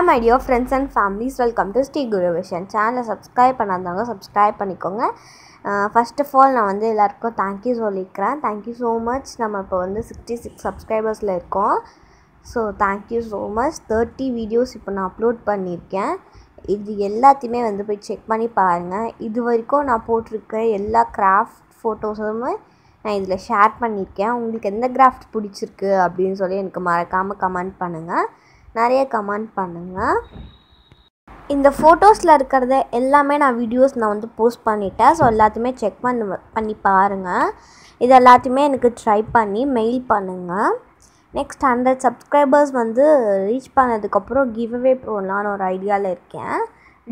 வணக்கம் my dear friends and families welcome to Sri Guru vision சேனலை subscribe பண்ணாதவங்க சப்ஸ்கிரைப் பண்ணிக்கோங்க ஃபஸ்ட் ஆஃப் ஆல் நான் வந்து எல்லாருக்கும் தேங்க்யூ சொல்லிக்கிறேன் தேங்க்யூ ஸோ மச் நம்ம இப்போ வந்து சிக்ஸ்டி சிக்ஸ் சப்ஸ்கிரைபர்ஸில் இருக்கோம் so thank you so much thirty videos இப்போ நான் அப்லோட் பண்ணியிருக்கேன் இது எல்லாத்தையுமே வந்து போய் செக் பண்ணி பாருங்கள் இது வரைக்கும் நான் போட்டிருக்க எல்லா கிராஃப்ட் ஃபோட்டோஸுமே நான் இதில் ஷேர் பண்ணியிருக்கேன் உங்களுக்கு எந்த கிராஃப்ட் பிடிச்சிருக்கு அப்படின்னு சொல்லி எனக்கு மறக்காமல் கமெண்ட் பண்ணுங்கள் நிறைய கமெண்ட் பண்ணுங்கள் இந்த ஃபோட்டோஸில் இருக்கிறத எல்லாமே நான் வீடியோஸ் நான் வந்து போஸ்ட் பண்ணிட்டேன் ஸோ எல்லாத்தையுமே செக் பண்ண பண்ணி பாருங்கள் இது எல்லாத்தையுமே எனக்கு ட்ரை பண்ணி மெயில் பண்ணுங்கள் நெக்ஸ்ட் ஹண்ட்ரட் சப்ஸ்கிரைபர்ஸ் வந்து ரீச் பண்ணதுக்கப்புறம் கிவ்அவே போடலான்னு ஒரு ஐடியாவில் இருக்கேன்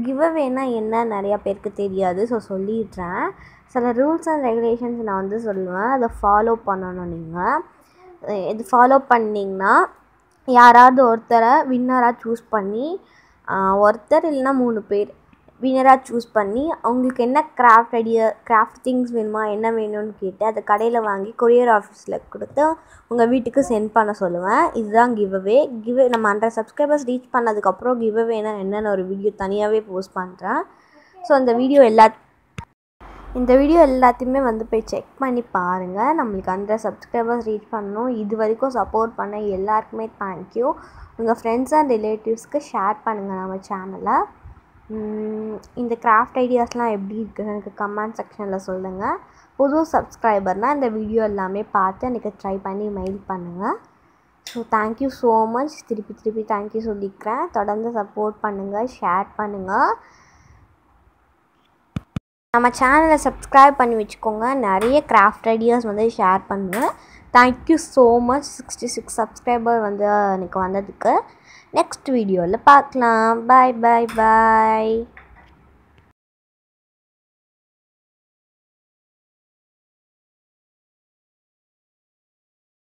கிவ்அவேனா என்ன நிறையா பேருக்கு தெரியாது ஸோ சொல்லிடுறேன் சில ரூல்ஸ் அண்ட் ரெகுலேஷன்ஸ் நான் வந்து சொல்லுவேன் அதை ஃபாலோ பண்ணணும் நீங்கள் இது ஃபாலோ பண்ணிங்கன்னா யாராவது ஒருத்தரை வின்னராக சூஸ் பண்ணி ஒருத்தர் இல்லைன்னா மூணு பேர் வின்னராக சூஸ் பண்ணி அவங்களுக்கு என்ன கிராஃப்ட் ஐடியா கிராஃப்ட் திங்ஸ் வேணுமா என்ன வேணும்னு கேட்டு அதை கடையில் வாங்கி கொரியர் ஆஃபீஸில் கொடுத்து உங்கள் வீட்டுக்கு சென்ட் பண்ண சொல்லுவேன் இதுதான் அவே கிவ் நம்ம ஹண்ட்ரட் சப்ஸ்கிரைபர்ஸ் ரீச் பண்ணதுக்கப்புறம் அவேனா என்னென்னு ஒரு வீடியோ தனியாகவே போஸ்ட் பண்ணுறேன் ஸோ அந்த வீடியோ எல்லா இந்த வீடியோ எல்லாத்தையுமே வந்து போய் செக் பண்ணி பாருங்கள் நம்மளுக்கு அந்த சப்ஸ்கிரைபர்ஸ் ரீச் பண்ணணும் இது வரைக்கும் சப்போர்ட் பண்ண எல்லாருக்குமே தேங்க்யூ உங்கள் ஃப்ரெண்ட்ஸ் அண்ட் ரிலேட்டிவ்ஸ்க்கு ஷேர் பண்ணுங்கள் நம்ம சேனலை இந்த கிராஃப்ட் ஐடியாஸ்லாம் எப்படி இருக்குன்னு எனக்கு கமெண்ட் செக்ஷனில் சொல்லுங்கள் புது சப்ஸ்கிரைபர்னால் இந்த வீடியோ எல்லாமே பார்த்து எனக்கு ட்ரை பண்ணி மெயில் பண்ணுங்கள் ஸோ தேங்க்யூ ஸோ மச் திருப்பி திருப்பி தேங்க்யூ சொல்லிக்கிறேன் தொடர்ந்து சப்போர்ட் பண்ணுங்கள் ஷேர் பண்ணுங்கள் நம்ம சேனலை சப்ஸ்கிரைப் பண்ணி வச்சுக்கோங்க நிறைய கிராஃப்ட் ஐடியாஸ் வந்து ஷேர் பண்ணுவேன் thank you so much sixty six subscriber வந்து எனக்கு வந்ததுக்கு நெக்ஸ்ட் வீடியோவில் பார்க்கலாம் பாய் பாய் பாய்